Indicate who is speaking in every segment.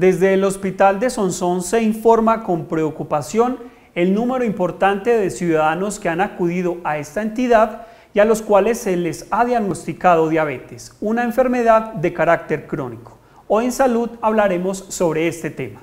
Speaker 1: Desde el Hospital de Sonsón se informa con preocupación el número importante de ciudadanos que han acudido a esta entidad y a los cuales se les ha diagnosticado diabetes, una enfermedad de carácter crónico. Hoy en Salud hablaremos sobre este tema.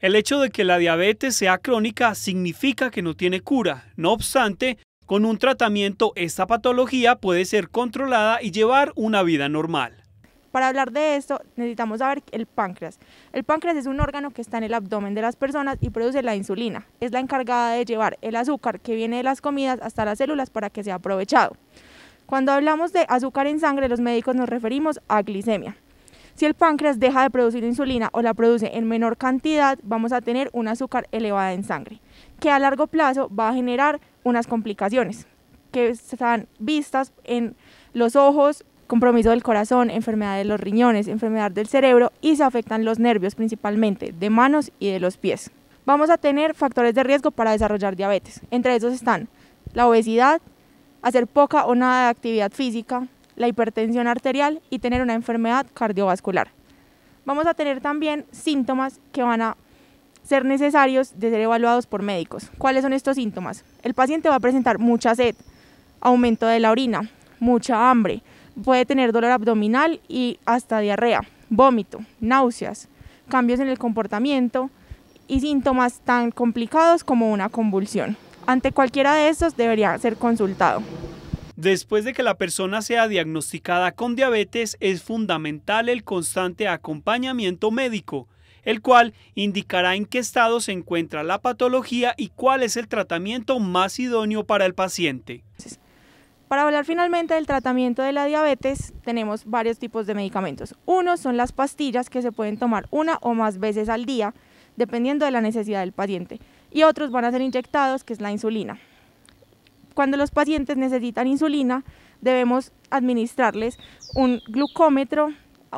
Speaker 1: El hecho de que la diabetes sea crónica significa que no tiene cura. No obstante, con un tratamiento esta patología puede ser controlada y llevar una vida normal.
Speaker 2: Para hablar de esto necesitamos saber el páncreas. El páncreas es un órgano que está en el abdomen de las personas y produce la insulina. Es la encargada de llevar el azúcar que viene de las comidas hasta las células para que sea aprovechado. Cuando hablamos de azúcar en sangre, los médicos nos referimos a glicemia. Si el páncreas deja de producir insulina o la produce en menor cantidad, vamos a tener un azúcar elevada en sangre, que a largo plazo va a generar unas complicaciones que están vistas en los ojos, compromiso del corazón, enfermedad de los riñones, enfermedad del cerebro y se afectan los nervios principalmente de manos y de los pies. Vamos a tener factores de riesgo para desarrollar diabetes. Entre esos están la obesidad, hacer poca o nada de actividad física, la hipertensión arterial y tener una enfermedad cardiovascular. Vamos a tener también síntomas que van a ser necesarios de ser evaluados por médicos. ¿Cuáles son estos síntomas? El paciente va a presentar mucha sed, aumento de la orina, mucha hambre, puede tener dolor abdominal y hasta diarrea, vómito, náuseas, cambios en el comportamiento y síntomas tan complicados como una convulsión. Ante cualquiera de estos debería ser consultado.
Speaker 1: Después de que la persona sea diagnosticada con diabetes, es fundamental el constante acompañamiento médico, el cual indicará en qué estado se encuentra la patología y cuál es el tratamiento más idóneo para el paciente.
Speaker 2: Para hablar finalmente del tratamiento de la diabetes, tenemos varios tipos de medicamentos. Uno son las pastillas que se pueden tomar una o más veces al día, dependiendo de la necesidad del paciente. Y otros van a ser inyectados, que es la insulina cuando los pacientes necesitan insulina, debemos administrarles un glucómetro,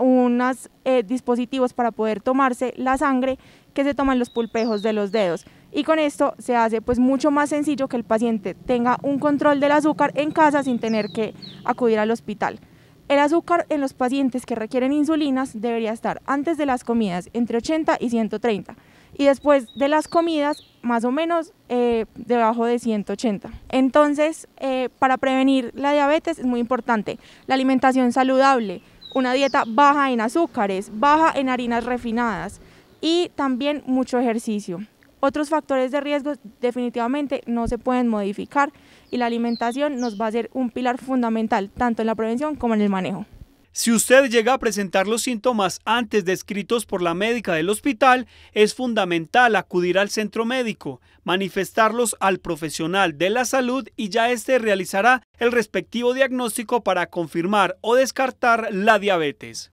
Speaker 2: unos eh, dispositivos para poder tomarse la sangre que se toman los pulpejos de los dedos. Y con esto se hace pues mucho más sencillo que el paciente tenga un control del azúcar en casa sin tener que acudir al hospital. El azúcar en los pacientes que requieren insulinas debería estar antes de las comidas entre 80 y 130 y después de las comidas más o menos eh, debajo de 180. Entonces, eh, para prevenir la diabetes es muy importante la alimentación saludable, una dieta baja en azúcares, baja en harinas refinadas y también mucho ejercicio. Otros factores de riesgo definitivamente no se pueden modificar y la alimentación nos va a ser un pilar fundamental tanto en la prevención como en el manejo.
Speaker 1: Si usted llega a presentar los síntomas antes descritos por la médica del hospital, es fundamental acudir al centro médico, manifestarlos al profesional de la salud y ya éste realizará el respectivo diagnóstico para confirmar o descartar la diabetes.